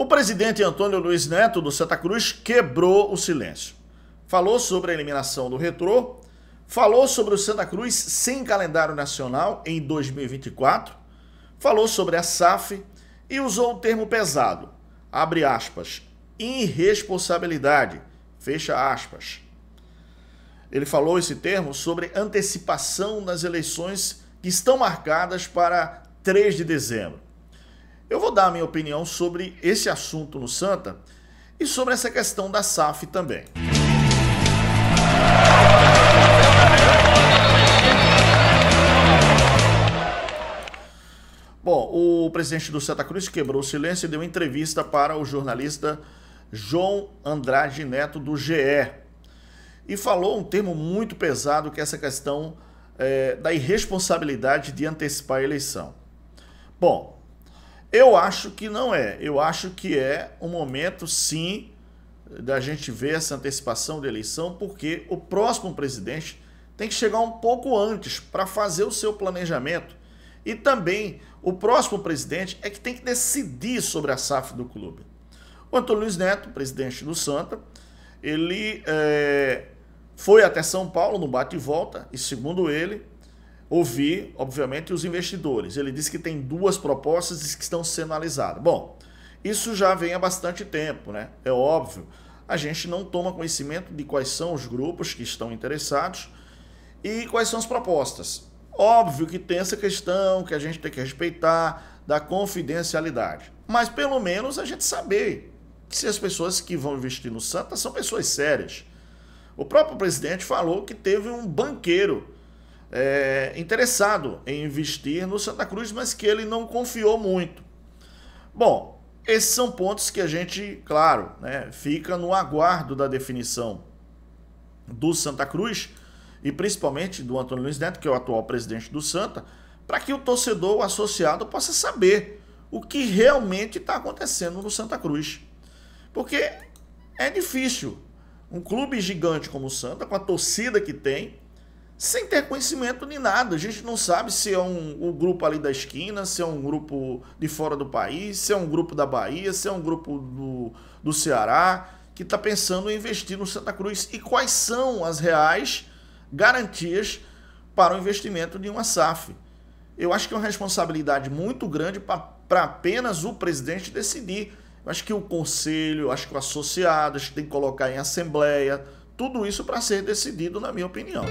O presidente Antônio Luiz Neto do Santa Cruz quebrou o silêncio. Falou sobre a eliminação do retrô, falou sobre o Santa Cruz sem calendário nacional em 2024, falou sobre a SAF e usou o termo pesado, abre aspas, irresponsabilidade, fecha aspas. Ele falou esse termo sobre antecipação das eleições que estão marcadas para 3 de dezembro. Eu vou dar a minha opinião sobre esse assunto no Santa e sobre essa questão da SAF também. Bom, o presidente do Santa Cruz quebrou o silêncio e deu entrevista para o jornalista João Andrade Neto, do GE. E falou um termo muito pesado que é essa questão é, da irresponsabilidade de antecipar a eleição. Bom, eu acho que não é. Eu acho que é um momento, sim, da gente ver essa antecipação da eleição, porque o próximo presidente tem que chegar um pouco antes para fazer o seu planejamento. E também o próximo presidente é que tem que decidir sobre a SAF do clube. O Antônio Luiz Neto, presidente do Santa, ele é, foi até São Paulo no bate e volta, e segundo ele, ouvir, obviamente, os investidores. Ele disse que tem duas propostas que estão sendo analisadas. Bom, isso já vem há bastante tempo, né? É óbvio. A gente não toma conhecimento de quais são os grupos que estão interessados e quais são as propostas. Óbvio que tem essa questão que a gente tem que respeitar da confidencialidade. Mas pelo menos a gente saber que se as pessoas que vão investir no Santa são pessoas sérias. O próprio presidente falou que teve um banqueiro é, interessado em investir no Santa Cruz, mas que ele não confiou muito. Bom, esses são pontos que a gente, claro, né, fica no aguardo da definição do Santa Cruz e principalmente do Antônio Luiz Neto, que é o atual presidente do Santa, para que o torcedor o associado possa saber o que realmente está acontecendo no Santa Cruz. Porque é difícil. Um clube gigante como o Santa, com a torcida que tem, sem ter conhecimento de nada. A gente não sabe se é um, um grupo ali da esquina, se é um grupo de fora do país, se é um grupo da Bahia, se é um grupo do, do Ceará que está pensando em investir no Santa Cruz e quais são as reais garantias para o investimento de uma SAF. Eu acho que é uma responsabilidade muito grande para apenas o presidente decidir. Eu acho que o conselho, acho que o associado, acho que tem que colocar em assembleia, tudo isso para ser decidido, na minha opinião.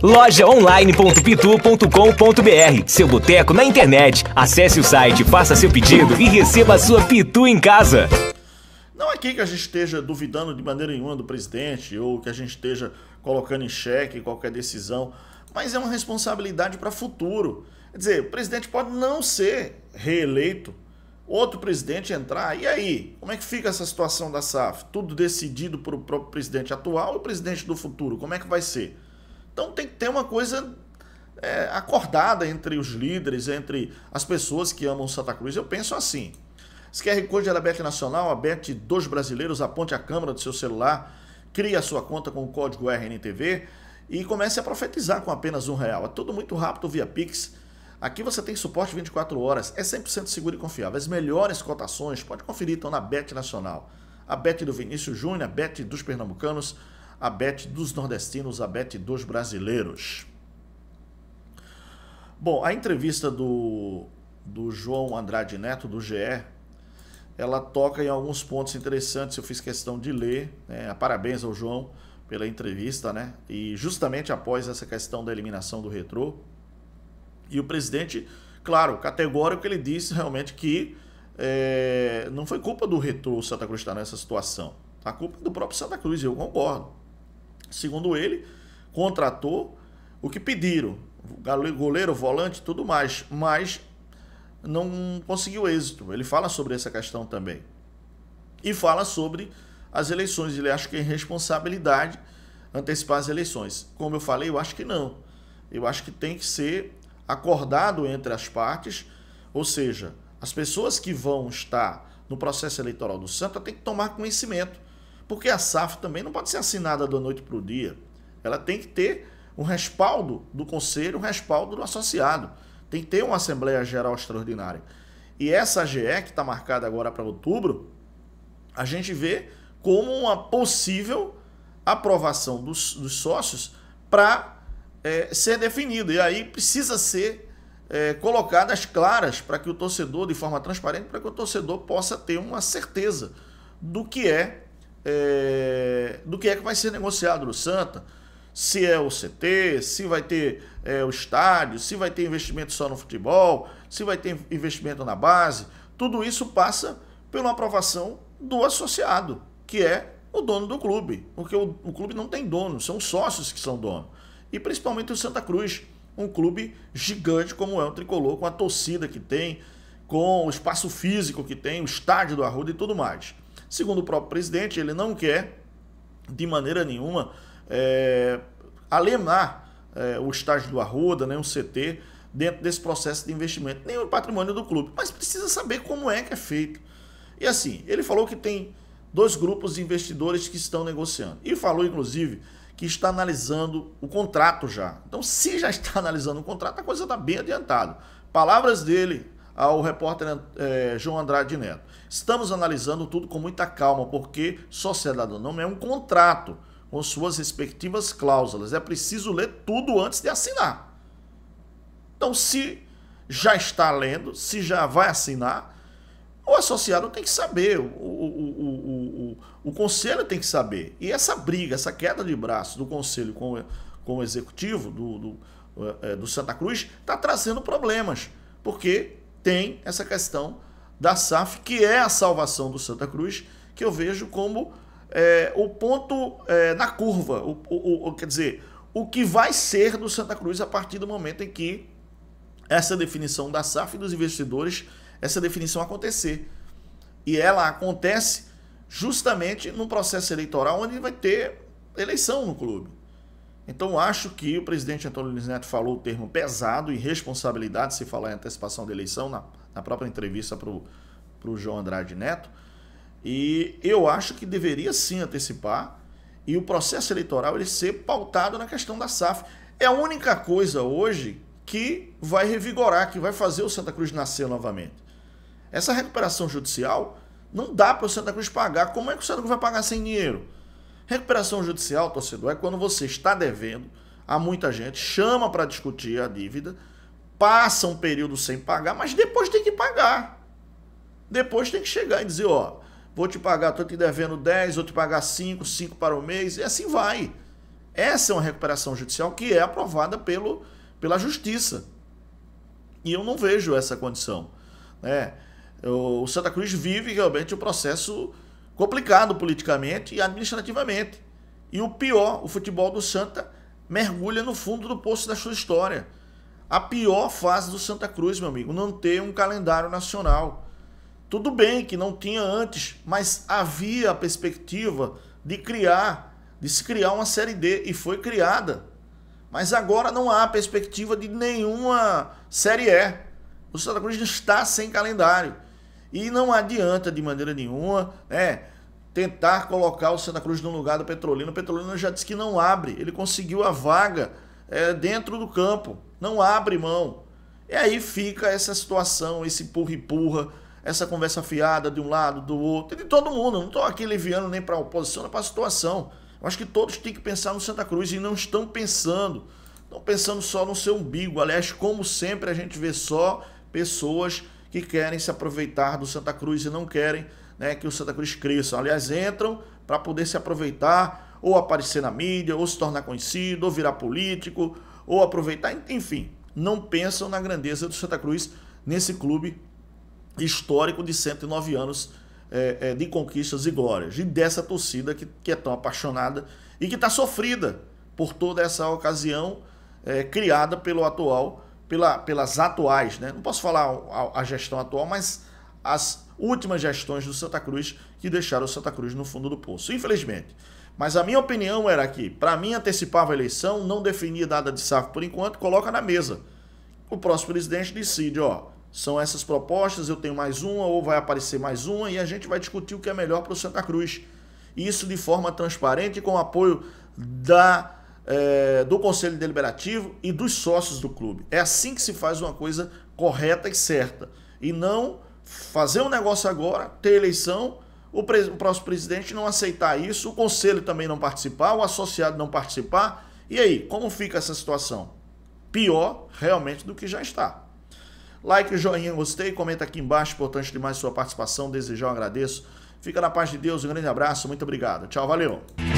Lojaonline.pitu.com.br Seu boteco na internet. Acesse o site, faça seu pedido e receba a sua pitu em casa. Não é aqui que a gente esteja duvidando de maneira nenhuma do presidente ou que a gente esteja colocando em xeque qualquer decisão, mas é uma responsabilidade para o futuro. Quer dizer, o presidente pode não ser reeleito outro presidente entrar, e aí? Como é que fica essa situação da SAF? Tudo decidido por o próprio presidente atual e o presidente do futuro, como é que vai ser? Então tem que ter uma coisa é, acordada entre os líderes, entre as pessoas que amam Santa Cruz. Eu penso assim. Esse QR Code é da Bet Nacional, a dois dos brasileiros, aponte a câmera do seu celular, crie a sua conta com o código RNTV e comece a profetizar com apenas um real. É tudo muito rápido via Pix Aqui você tem suporte 24 horas, é 100% seguro e confiável. As melhores cotações, pode conferir, estão na Bet Nacional. A Bet do Vinícius Júnior, a Bet dos Pernambucanos, a Bet dos Nordestinos, a Bet dos Brasileiros. Bom, a entrevista do, do João Andrade Neto, do GE, ela toca em alguns pontos interessantes, eu fiz questão de ler. Né? Parabéns ao João pela entrevista, né? E justamente após essa questão da eliminação do retrô, e o presidente, claro, categórico, ele disse realmente que é, não foi culpa do retrô Santa Cruz estar nessa situação. A culpa é do próprio Santa Cruz, eu concordo. Segundo ele, contratou o que pediram, goleiro, volante, tudo mais, mas não conseguiu êxito. Ele fala sobre essa questão também. E fala sobre as eleições. Ele acha que é responsabilidade antecipar as eleições. Como eu falei, eu acho que não. Eu acho que tem que ser acordado entre as partes, ou seja, as pessoas que vão estar no processo eleitoral do Santa têm que tomar conhecimento, porque a SAF também não pode ser assinada da noite para o dia. Ela tem que ter um respaldo do conselho, um respaldo do associado. Tem que ter uma Assembleia Geral Extraordinária. E essa GE, que está marcada agora para outubro, a gente vê como uma possível aprovação dos, dos sócios para é, ser definido. E aí precisa ser é, colocadas claras para que o torcedor, de forma transparente, para que o torcedor possa ter uma certeza do que é, é, do que é que vai ser negociado no Santa, se é o CT, se vai ter é, o estádio, se vai ter investimento só no futebol, se vai ter investimento na base. Tudo isso passa pela aprovação do associado, que é o dono do clube, porque o, o clube não tem dono, são sócios que são dono e principalmente o Santa Cruz, um clube gigante como é o Tricolor, com a torcida que tem, com o espaço físico que tem, o estádio do Arruda e tudo mais. Segundo o próprio presidente, ele não quer, de maneira nenhuma, é, alienar é, o estádio do Arruda, né, o CT, dentro desse processo de investimento, nem o patrimônio do clube, mas precisa saber como é que é feito. E assim, ele falou que tem dois grupos de investidores que estão negociando. E falou, inclusive, que está analisando o contrato já. Então, se já está analisando o contrato, a coisa está bem adiantada. Palavras dele ao repórter é, João Andrade Neto. Estamos analisando tudo com muita calma, porque sociedade é anônima é um contrato com suas respectivas cláusulas. É preciso ler tudo antes de assinar. Então, se já está lendo, se já vai assinar, o associado tem que saber o, o, o o conselho tem que saber. E essa briga, essa queda de braço do conselho com, com o executivo do, do, é, é, do Santa Cruz está trazendo problemas, porque tem essa questão da SAF, que é a salvação do Santa Cruz, que eu vejo como é, o ponto é, na curva, o, o, o, quer dizer, o que vai ser do Santa Cruz a partir do momento em que essa definição da SAF e dos investidores, essa definição acontecer. E ela acontece justamente num processo eleitoral onde vai ter eleição no clube. Então acho que o presidente Antônio Luiz Neto falou o termo pesado e responsabilidade se falar em antecipação da eleição na, na própria entrevista para o João Andrade Neto. E eu acho que deveria sim antecipar e o processo eleitoral ele ser pautado na questão da SAF. É a única coisa hoje que vai revigorar, que vai fazer o Santa Cruz nascer novamente. Essa recuperação judicial não dá para o Santa Cruz pagar. Como é que o Santa Cruz vai pagar sem dinheiro? Recuperação judicial, torcedor, é quando você está devendo a muita gente, chama para discutir a dívida, passa um período sem pagar, mas depois tem que pagar. Depois tem que chegar e dizer, ó, vou te pagar, estou te devendo 10, vou te pagar 5, 5 para o mês, e assim vai. Essa é uma recuperação judicial que é aprovada pelo, pela justiça. E eu não vejo essa condição. Né? O Santa Cruz vive realmente um processo complicado politicamente e administrativamente. E o pior, o futebol do Santa mergulha no fundo do poço da sua história. A pior fase do Santa Cruz, meu amigo, não ter um calendário nacional. Tudo bem que não tinha antes, mas havia a perspectiva de criar, de se criar uma série D e foi criada. Mas agora não há perspectiva de nenhuma série E. O Santa Cruz está sem calendário. E não adianta de maneira nenhuma, né? Tentar colocar o Santa Cruz no lugar do Petrolina. O Petrolina já disse que não abre. Ele conseguiu a vaga é, dentro do campo. Não abre mão. E aí fica essa situação, esse empurra-empurra, essa conversa fiada de um lado, do outro, de todo mundo. não estou aqui aliviando nem para a oposição, nem para a situação. Eu acho que todos têm que pensar no Santa Cruz e não estão pensando. Estão pensando só no seu umbigo. Aliás, como sempre, a gente vê só pessoas que querem se aproveitar do Santa Cruz e não querem né, que o Santa Cruz cresça. Aliás, entram para poder se aproveitar ou aparecer na mídia, ou se tornar conhecido, ou virar político, ou aproveitar, enfim, não pensam na grandeza do Santa Cruz nesse clube histórico de 109 anos é, é, de conquistas e glórias, e dessa torcida que, que é tão apaixonada e que está sofrida por toda essa ocasião é, criada pelo atual pela, pelas atuais, né? não posso falar a, a, gestão atual, mas as últimas gestões do Santa Cruz que deixaram o Santa Cruz no fundo do poço, infelizmente. Mas a minha opinião era que, para mim, antecipava a eleição, não definia nada de SAF por enquanto, coloca na mesa. O próximo presidente decide, ó, são essas propostas, eu tenho mais uma ou vai aparecer mais uma e a gente vai discutir o que é melhor para o Santa Cruz. Isso de forma transparente com o apoio da é, do Conselho Deliberativo e dos sócios do clube. É assim que se faz uma coisa correta e certa. E não fazer um negócio agora, ter eleição, o, o próximo presidente não aceitar isso, o conselho também não participar, o associado não participar. E aí, como fica essa situação? Pior realmente do que já está. Like, joinha, gostei, comenta aqui embaixo, importante demais sua participação, desejo agradeço. Fica na paz de Deus, um grande abraço, muito obrigado. Tchau, valeu.